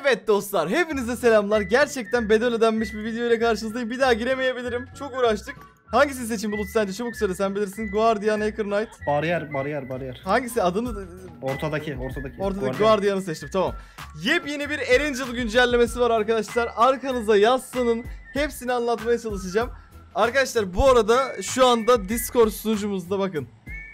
Evet dostlar hepinize selamlar. Gerçekten bedel ödenmiş bir video ile karşınızdayım. Bir daha giremeyebilirim. Çok uğraştık. Hangisini seçin bulut sence? Çabuk söyle sen bilirsin. Guardian, Hacker Knight. Bariyer, bariyer, bariyer. Hangisi? Adını... Ortadaki, ortadaki. Ortadaki Guardian'ı seçtim tamam. Yepyeni bir Erangel güncellemesi var arkadaşlar. Arkanıza yazsının Hepsini anlatmaya çalışacağım. Arkadaşlar bu arada şu anda Discord sunucumuzda bakın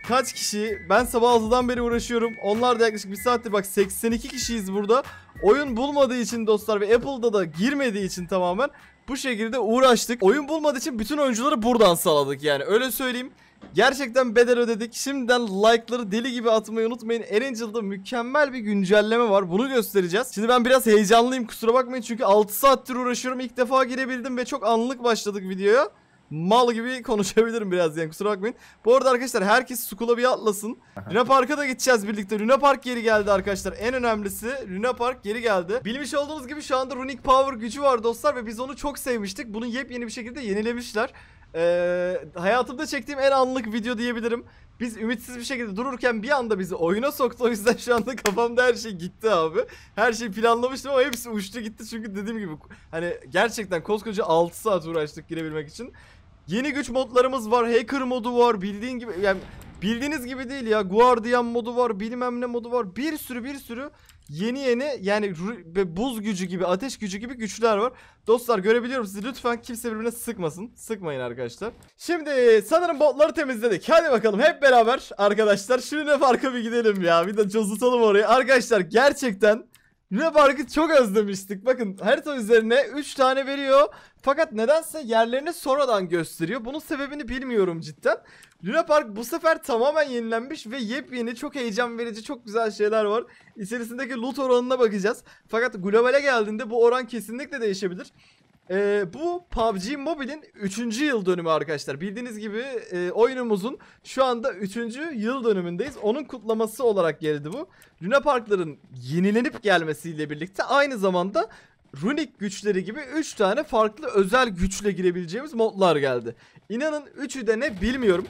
kaç kişi? Ben sabah 6'dan beri uğraşıyorum. Onlar da yaklaşık bir saattir bak 82 kişiyiz burada. Oyun bulmadığı için dostlar ve Apple'da da girmediği için tamamen bu şekilde uğraştık. Oyun bulmadığı için bütün oyuncuları buradan saladık yani öyle söyleyeyim. Gerçekten bedel ödedik. Şimdiden like'ları deli gibi atmayı unutmayın. Erangel'da mükemmel bir güncelleme var. Bunu göstereceğiz. Şimdi ben biraz heyecanlıyım kusura bakmayın. Çünkü 6 saattir uğraşıyorum. İlk defa girebildim ve çok anlık başladık videoya mal gibi konuşabilirim biraz yani kusura bakmayın. Bu arada arkadaşlar herkes Skull'a bir atlasın. Luna Park'a da gideceğiz birlikte. Luna Park geri geldi arkadaşlar. En önemlisi Luna Park geri geldi. Bilmiş olduğunuz gibi şu anda Runic Power gücü var dostlar ve biz onu çok sevmiştik. Bunu yepyeni bir şekilde yenilemişler. Ee, hayatımda çektiğim en anlık video diyebilirim. Biz ümitsiz bir şekilde dururken bir anda bizi oyuna soktu. O yüzden şu anda kafamda her şey gitti abi. Her şeyi planlamıştım ama hepsi uçtu gitti. Çünkü dediğim gibi hani gerçekten koskoca 6 saat uğraştık girebilmek için. Yeni güç modlarımız var. Hacker modu var. Bildiğin gibi yani bildiğiniz gibi değil ya. Guardian modu var. Bilmem ne modu var. Bir sürü bir sürü yeni yeni yani buz gücü gibi, ateş gücü gibi güçler var. Dostlar görebiliyorum sizi. Lütfen kimse birbirine sıkmasın. Sıkmayın arkadaşlar. Şimdi sanırım botları temizledik. Hadi bakalım hep beraber arkadaşlar. Şimdi ne farkı bir gidelim ya. Bir de cozutalım orayı. Arkadaşlar gerçekten ne farkı çok özlemiştik. Bakın harita üzerine 3 tane veriyor. Fakat nedense yerlerini sonradan gösteriyor. Bunun sebebini bilmiyorum cidden. Luna Park bu sefer tamamen yenilenmiş ve yepyeni çok heyecan verici çok güzel şeyler var. İçerisindeki loot oranına bakacağız. Fakat globale geldiğinde bu oran kesinlikle değişebilir. Ee, bu PUBG Mobile'in 3. yıl dönümü arkadaşlar. Bildiğiniz gibi e, oyunumuzun şu anda 3. yıl dönümündeyiz. Onun kutlaması olarak geldi bu. Luna Park'ların yenilenip gelmesiyle birlikte aynı zamanda Runic güçleri gibi 3 tane farklı özel güçle girebileceğimiz modlar geldi. İnanın 3'ü de ne bilmiyorum.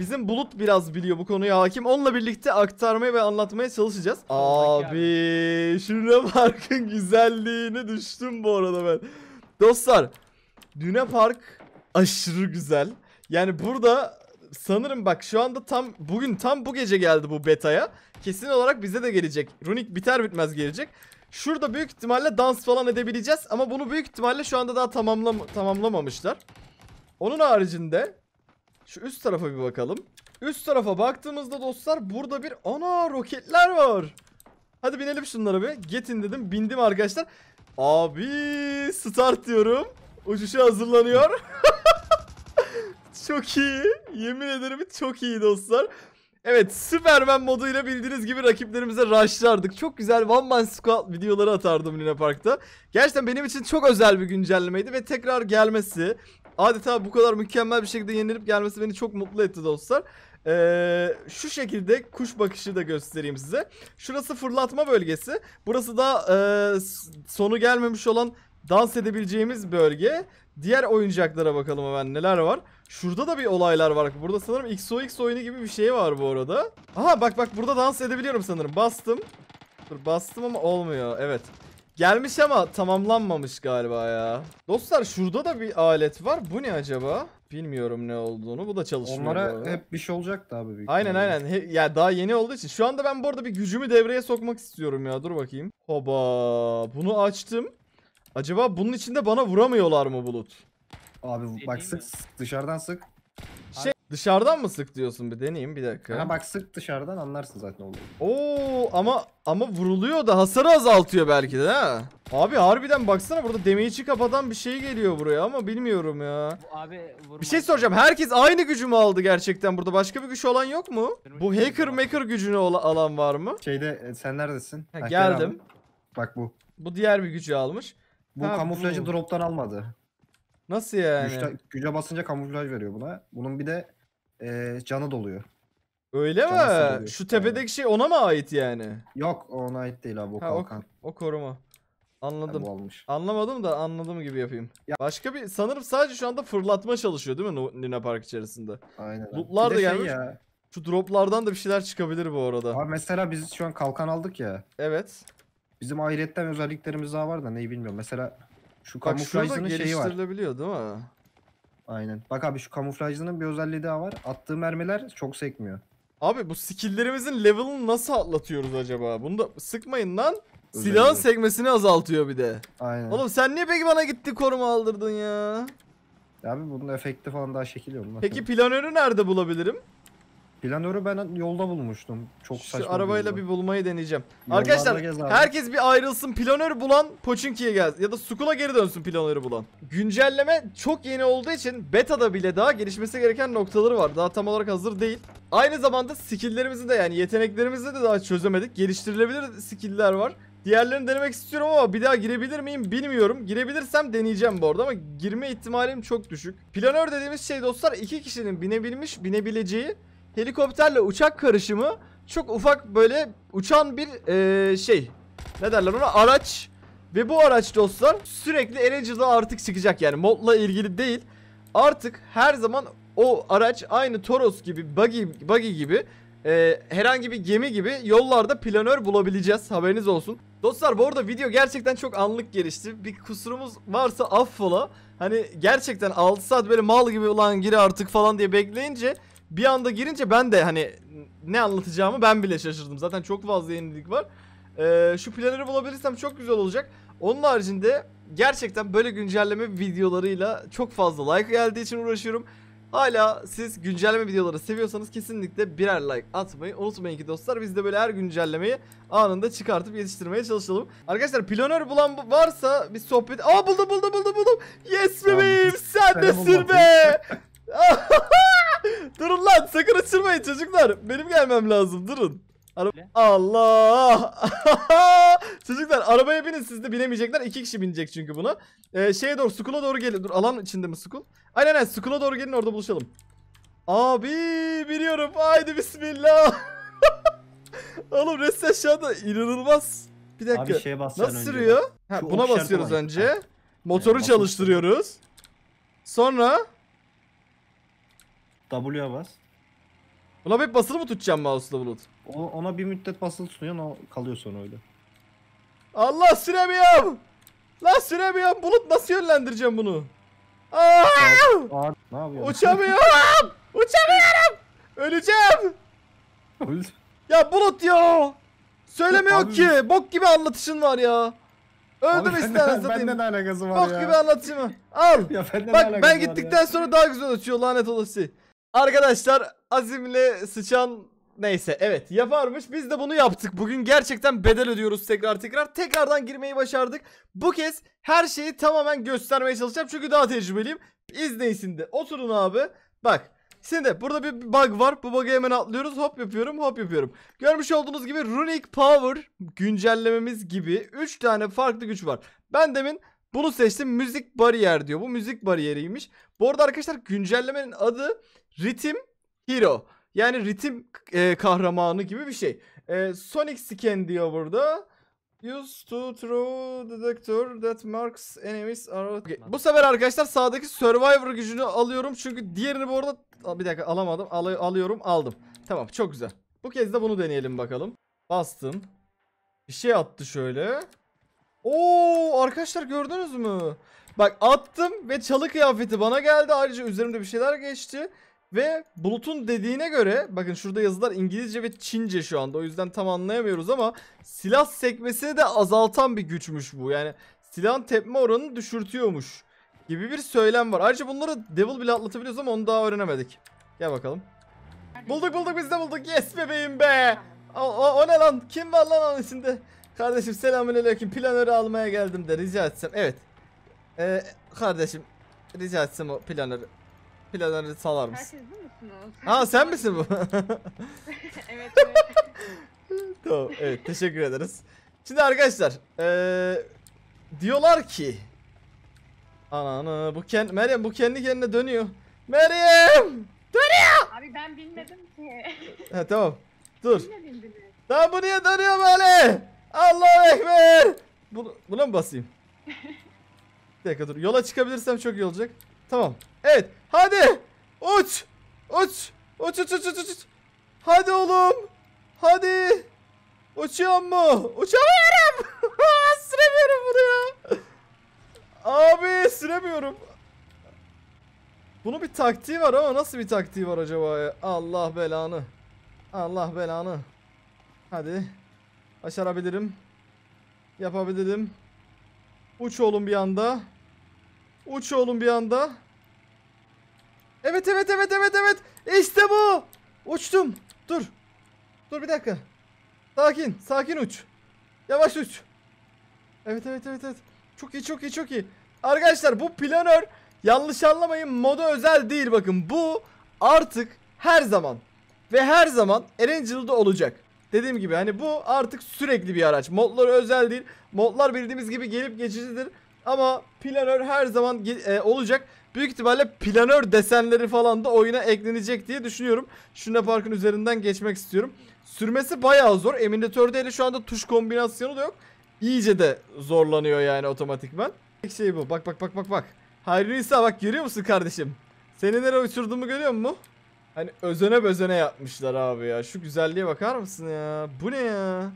Bizim Bulut biraz biliyor bu konuya hakim. Onunla birlikte aktarmaya ve anlatmaya çalışacağız. Abi şuna parkın güzelliğini düştüm bu arada ben. Dostlar Düne Park aşırı güzel. Yani burada sanırım bak şu anda tam bugün tam bu gece geldi bu betaya. Kesin olarak bize de gelecek. Runic biter bitmez gelecek. Şurada büyük ihtimalle dans falan edebileceğiz. Ama bunu büyük ihtimalle şu anda daha tamamlam tamamlamamışlar. Onun haricinde şu üst tarafa bir bakalım. Üst tarafa baktığımızda dostlar burada bir ana roketler var. Hadi binelim şunlara bir. Getin dedim. Bindim arkadaşlar. Abi start diyorum. Uçuşa hazırlanıyor. çok iyi. Yemin ederim çok iyi dostlar. Evet Superman moduyla bildiğiniz gibi rakiplerimize rushlardık. Çok güzel One Man Squad videoları atardım Luna Park'ta. Gerçekten benim için çok özel bir güncellemeydi ve tekrar gelmesi adeta bu kadar mükemmel bir şekilde yenilip gelmesi beni çok mutlu etti dostlar. Ee, şu şekilde kuş bakışı da göstereyim size. Şurası fırlatma bölgesi. Burası da e, sonu gelmemiş olan dans edebileceğimiz bölge. Diğer oyuncaklara bakalım hemen neler var. Şurada da bir olaylar var. Burada sanırım XOX oyunu gibi bir şey var bu arada. Aha bak bak burada dans edebiliyorum sanırım. Bastım. Dur bastım ama olmuyor. Evet. Gelmiş ama tamamlanmamış galiba ya. Dostlar şurada da bir alet var. Bu ne acaba? Bilmiyorum ne olduğunu. Bu da çalışmıyor. Onlara hep bir şey olacaktı abi. Büyük aynen aynen. He, ya daha yeni olduğu için. Şu anda ben bu arada bir gücümü devreye sokmak istiyorum ya. Dur bakayım. Hoba. Bunu açtım. Acaba bunun içinde bana vuramıyorlar mı Bulut? Abi şey bak sık sık dışarıdan sık. Şey dışarıdan mı sık diyorsun bir deneyeyim bir dakika. Ha bak sık dışarıdan anlarsın zaten oğlum. Oo ama ama vuruluyor da hasarı azaltıyor belki de ha. Abi harbiden baksana burada demeyici kapatan bir şey geliyor buraya ama bilmiyorum ya. Bu Abi vurma. Bir şey soracağım. Herkes aynı gücü mü aldı gerçekten burada? Başka bir güç olan yok mu? Bu şey hacker maker gücünü alan var mı? Şeyde e, sen neredesin? Ha, geldim. abi. Bak bu. Bu diğer bir gücü almış. Bu Ha, kamuflajı bu. drop'tan almadı. Nasıl yani? Güçte- güce basınca kamuflaj veriyor buna. Bunun bir de e, canı doluyor. Öyle Canı mi? sıkılıyor. Şu tepedeki şey ona mı ait yani? Yok ona ait değil abi o Ha, kalkan. O koruma. Anladım. Bu almış. Anlamadım da anladım gibi yapayım. Ya- Başka bir sanırım sadece şu anda fırlatma çalışıyor değil mi Nu- Luna Park içerisinde? Aynen. abi. Lootlar da şey gelmiş. ya, Şu droplardan da bir şeyler çıkabilir bu arada. abi mesela biz şu an kalkan aldık ya. Evet. Bizim ahiretten özelliklerimiz daha var da neyi bilmiyorum. Mesela şu Bak kamuflajının şeyi var. geliştirilebiliyor değil mi? Aynen. Bak abi şu kamuflajının bir özelliği daha var. Attığı mermiler çok sekmiyor. Abi bu skill'lerimizin level'ını nasıl atlatıyoruz acaba? Bunu da sıkmayın lan. Silahın Özellikle. sekmesini azaltıyor bir de. Aynen. Oğlum sen niye peki bana gitti koruma aldırdın ya? Abi bunun efekti falan daha şekil yok. Peki planörü nerede bulabilirim? Planörü ben yolda bulmuştum. Çok Şu saçma. arabayla bir, bir bulmayı deneyeceğim. Yollarda Arkadaşlar herkes bir ayrılsın. Planörü bulan Poçinki'ye gel, Ya da Sukula geri dönsün planörü bulan. Güncelleme çok yeni olduğu için beta'da bile daha gelişmesi gereken noktaları var. Daha tam olarak hazır değil. Aynı zamanda skill'lerimizi de yani yeteneklerimizi de daha çözemedik. Geliştirilebilir skill'ler var. Diğerlerini denemek istiyorum ama bir daha girebilir miyim bilmiyorum. Girebilirsem deneyeceğim bu arada ama girme ihtimalim çok düşük. Planör dediğimiz şey dostlar iki kişinin binebilmiş, binebileceği helikopterle uçak karışımı çok ufak böyle uçan bir ee, şey. Ne derler ona? Araç. Ve bu araç dostlar sürekli Angel'ı artık çıkacak yani modla ilgili değil. Artık her zaman o araç aynı Toros gibi, buggy, buggy gibi e, herhangi bir gemi gibi yollarda planör bulabileceğiz haberiniz olsun. Dostlar bu arada video gerçekten çok anlık gelişti. Bir kusurumuz varsa affola. Hani gerçekten 6 saat böyle mal gibi ulan gir artık falan diye bekleyince bir anda girince ben de hani ne anlatacağımı ben bile şaşırdım. Zaten çok fazla yenilik var. Ee, şu planörü bulabilirsem çok güzel olacak. Onun haricinde gerçekten böyle güncelleme videolarıyla çok fazla like geldiği için uğraşıyorum. Hala siz güncelleme videoları seviyorsanız kesinlikle birer like atmayı unutmayın ki dostlar. Biz de böyle her güncellemeyi anında çıkartıp yetiştirmeye çalışalım. Arkadaşlar planör bulan varsa bir sohbet... Aa buldum buldum buldum buldum. Yes bebeğim sen de sür be. durun lan sakın açırmayın çocuklar. Benim gelmem lazım durun. Ara Allah. çocuklar arabaya binin siz de binemeyecekler. İki kişi binecek çünkü bunu. Ee, şeye doğru Skull'a doğru gelin. Dur alan içinde mi Skull? Aynen aynen Skull'a doğru gelin orada buluşalım. Abi biliyorum. Haydi bismillah. Oğlum rest aşağıda inanılmaz. Bir dakika. Abi şeye Nasıl sürüyor? Ha, buna basıyoruz önce. Motoru çalıştırıyoruz. Sonra W'ya bas. Ona hep basılı mı tutacağım mouse'la bulut? ona bir müddet basılı tutuyorsun o kalıyor sonra öyle. Allah süremiyorum. Lan süremiyorum. Bulut nasıl yönlendireceğim bunu? Aa! Uçamıyorum. Uçamıyorum. Öleceğim. Ya Bulut ya. Söylemiyor ki. Bok gibi anlatışın var ya. Öldüm Abi benden- Benden alakası var Bok ya. gibi anlatışın var. Al. Ya Bak ben var ya. gittikten sonra daha güzel açıyor lanet olası. Arkadaşlar azimli sıçan neyse evet yaparmış biz de bunu yaptık. Bugün gerçekten bedel ödüyoruz tekrar tekrar. Tekrardan girmeyi başardık. Bu kez her şeyi tamamen göstermeye çalışacağım çünkü daha tecrübeliyim. İzneysin oturun abi. Bak Şimdi burada bir bug var. Bu bug'ı hemen atlıyoruz. Hop yapıyorum, hop yapıyorum. Görmüş olduğunuz gibi Runic Power güncellememiz gibi 3 tane farklı güç var. Ben demin bunu seçtim. Müzik bariyer diyor. Bu müzik bariyeriymiş. Bu arada arkadaşlar güncellemenin adı ritim hero. Yani ritim e, kahramanı gibi bir şey. E, Sonic scan diyor burada. Use to throw detector that marks enemies are... Okay. Bu sefer arkadaşlar sağdaki survivor gücünü alıyorum. Çünkü diğerini bu arada... Bir dakika alamadım. Al alıyorum aldım. Tamam çok güzel. Bu kez de bunu deneyelim bakalım. Bastım. Bir şey attı şöyle. Oo arkadaşlar gördünüz mü? Bak attım ve çalı kıyafeti bana geldi. Ayrıca üzerimde bir şeyler geçti. Ve Bulut'un dediğine göre bakın şurada yazılar İngilizce ve Çince şu anda o yüzden tam anlayamıyoruz ama silah sekmesini de azaltan bir güçmüş bu. Yani silahın tepme oranını düşürtüyormuş gibi bir söylem var. Ayrıca bunları Devil bile atlatabiliyoruz ama onu daha öğrenemedik. Gel bakalım. Bulduk bulduk biz de bulduk. Yes bebeğim be. O, o, o ne lan? Kim var lan onun içinde? Kardeşim selamünaleyküm. Planörü almaya geldim de rica etsem. Evet. Ee, kardeşim rica etsem o planörü. Pilaları salarmış. Herkes bu musunuz? Ha sen misin bu? evet evet. tamam evet teşekkür ederiz. Şimdi arkadaşlar ee, diyorlar ki Ananı bu kendi Meryem bu kendi kendine dönüyor. Meryem! Dönüyor! Abi ben bilmedim ki. He tamam. Dur. Şey. Lan bu niye dönüyor böyle? Allah ekber! Bunu, buna mı basayım? Bir dakika dur. Yola çıkabilirsem çok iyi olacak. Tamam. Evet. Hadi. Uç. Uç. Uç uç uç uç uç. Hadi oğlum. Hadi. Uçuyor mu? Uçamıyorum. süremiyorum bunu ya. Abi süremiyorum. Bunun bir taktiği var ama nasıl bir taktiği var acaba ya? Allah belanı. Allah belanı. Hadi. Başarabilirim. Yapabilirim. Uç oğlum bir anda. Uç oğlum bir anda. Evet evet evet evet evet. İşte bu. Uçtum. Dur. Dur bir dakika. Sakin. Sakin uç. Yavaş uç. Evet evet evet evet. Çok iyi çok iyi çok iyi. Arkadaşlar bu planör yanlış anlamayın moda özel değil bakın. Bu artık her zaman ve her zaman Erangel'da olacak. Dediğim gibi hani bu artık sürekli bir araç. Modlar özel değil. Modlar bildiğimiz gibi gelip geçicidir. Ama planör her zaman e, olacak. Büyük ihtimalle planör desenleri falan da oyuna eklenecek diye düşünüyorum. Şuna parkın üzerinden geçmek istiyorum. Sürmesi bayağı zor. Eminatörde hele şu anda tuş kombinasyonu da yok. İyice de zorlanıyor yani otomatikman. Tek şey bu. Bak bak bak bak bak. Hayri bak görüyor musun kardeşim? Seni nereye uçurduğumu görüyor musun? Hani özene özene yapmışlar abi ya. Şu güzelliğe bakar mısın ya? Bu ne ya?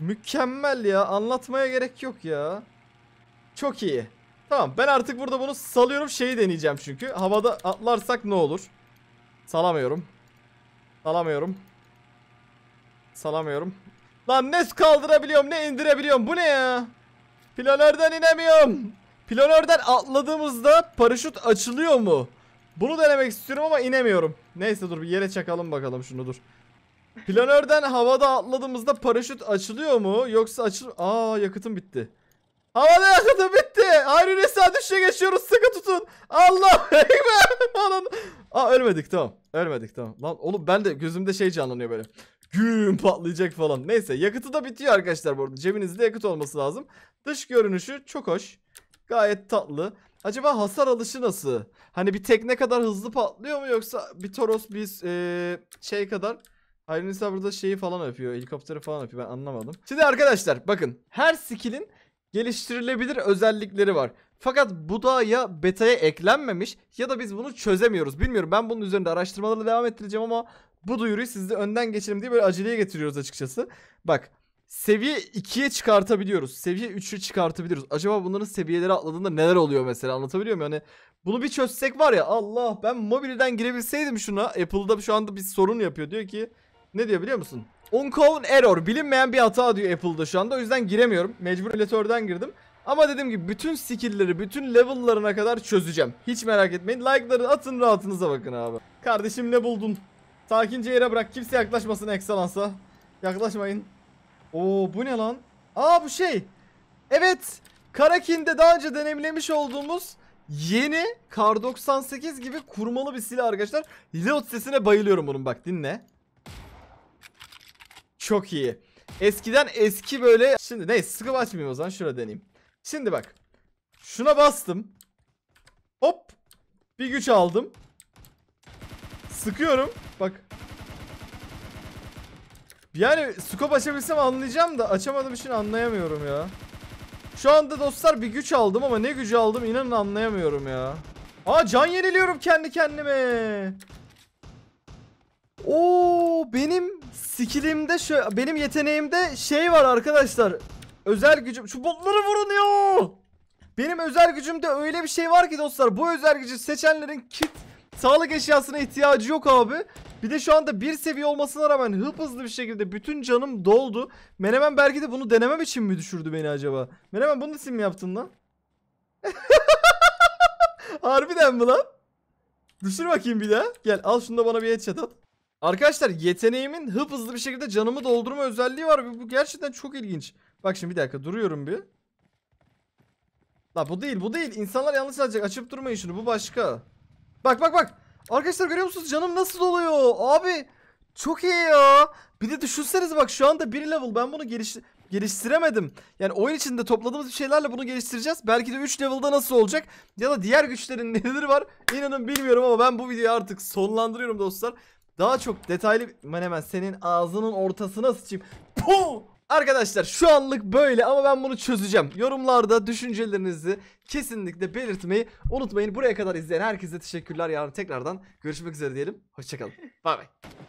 Mükemmel ya. Anlatmaya gerek yok ya. Çok iyi. Tamam ben artık burada bunu salıyorum şeyi deneyeceğim çünkü. Havada atlarsak ne olur? Salamıyorum. Salamıyorum. Salamıyorum. Lan ne kaldırabiliyorum ne indirebiliyorum bu ne ya? Planörden inemiyorum. Planörden atladığımızda paraşüt açılıyor mu? Bunu denemek istiyorum ama inemiyorum. Neyse dur bir yere çakalım bakalım şunu dur. Planörden havada atladığımızda paraşüt açılıyor mu? Yoksa açıl... Aa yakıtım bitti. Havada yakıtı bitti. Hayır Nisa düşüşe geçiyoruz. Sıkı tutun. Allah ekber. Aa ölmedik tamam. Ölmedik tamam. Lan oğlum ben de gözümde şey canlanıyor böyle. Güm patlayacak falan. Neyse yakıtı da bitiyor arkadaşlar burada. Cebinizde yakıt olması lazım. Dış görünüşü çok hoş. Gayet tatlı. Acaba hasar alışı nasıl? Hani bir tekne kadar hızlı patlıyor mu yoksa bir Toros bir ee, şey kadar Hayır burada şeyi falan öpüyor. Helikopteri falan öpüyor. Ben anlamadım. Şimdi arkadaşlar bakın. Her skill'in geliştirilebilir özellikleri var. Fakat bu da ya beta'ya eklenmemiş ya da biz bunu çözemiyoruz. Bilmiyorum ben bunun üzerinde araştırmaları devam ettireceğim ama bu duyuruyu sizde önden geçelim diye böyle aceleye getiriyoruz açıkçası. Bak seviye 2'ye çıkartabiliyoruz. Seviye 3'ü çıkartabiliyoruz. Acaba bunların seviyeleri atladığında neler oluyor mesela anlatabiliyor muyum? Yani bunu bir çözsek var ya Allah ben mobilden girebilseydim şuna. Apple'da şu anda bir sorun yapıyor diyor ki ne diyor biliyor musun? Uncommon error. Bilinmeyen bir hata diyor Apple'da şu anda. O yüzden giremiyorum. Mecbur emülatörden girdim. Ama dediğim gibi bütün skill'leri, bütün level'larına kadar çözeceğim. Hiç merak etmeyin. Like'ları atın rahatınıza bakın abi. Kardeşim ne buldun? Sakince yere bırak. Kimse yaklaşmasın Excellence'a. Yaklaşmayın. Oo bu ne lan? Aa bu şey. Evet. Karakin'de daha önce deneyimlemiş olduğumuz yeni Kar 98 gibi kurmalı bir silah arkadaşlar. Reload sesine bayılıyorum bunun bak dinle. Çok iyi. Eskiden eski böyle... Şimdi neyse Sıkı açmayayım o zaman şöyle deneyeyim. Şimdi bak. Şuna bastım. Hop. Bir güç aldım. Sıkıyorum. Bak. Yani scope açabilsem anlayacağım da açamadığım için anlayamıyorum ya. Şu anda dostlar bir güç aldım ama ne gücü aldım inanın anlayamıyorum ya. Aa can yeniliyorum kendi kendime. Oo benim Skillimde şöyle benim yeteneğimde şey var arkadaşlar. Özel gücüm şu botları vurun ya. Benim özel gücümde öyle bir şey var ki dostlar. Bu özel gücü seçenlerin kit sağlık eşyasına ihtiyacı yok abi. Bir de şu anda bir seviye olmasına rağmen hıp hızlı bir şekilde bütün canım doldu. Menemen belki de bunu denemem için mi düşürdü beni acaba? Menemen bunu nasıl mi yaptın lan? Harbiden mi lan? Düşür bakayım bir daha. Gel al şunu da bana bir headshot at. Arkadaşlar yeteneğimin hıp hızlı bir şekilde canımı doldurma özelliği var. ve Bu gerçekten çok ilginç. Bak şimdi bir dakika duruyorum bir. La bu değil bu değil. İnsanlar yanlış alacak. Açıp durmayın şunu. Bu başka. Bak bak bak. Arkadaşlar görüyor musunuz? Canım nasıl doluyor? Abi çok iyi ya. Bir de düşünseniz bak şu anda bir level. Ben bunu geliş geliştiremedim. Yani oyun içinde topladığımız bir şeylerle bunu geliştireceğiz. Belki de 3 level'da nasıl olacak ya da diğer güçlerin neleri var inanın bilmiyorum ama ben bu videoyu artık sonlandırıyorum dostlar daha çok detaylı ben hemen senin ağzının ortasına sıçayım. Puh! Arkadaşlar şu anlık böyle ama ben bunu çözeceğim. Yorumlarda düşüncelerinizi kesinlikle belirtmeyi unutmayın. Buraya kadar izleyen herkese teşekkürler. Yarın tekrardan görüşmek üzere diyelim. Hoşçakalın. Bay bay.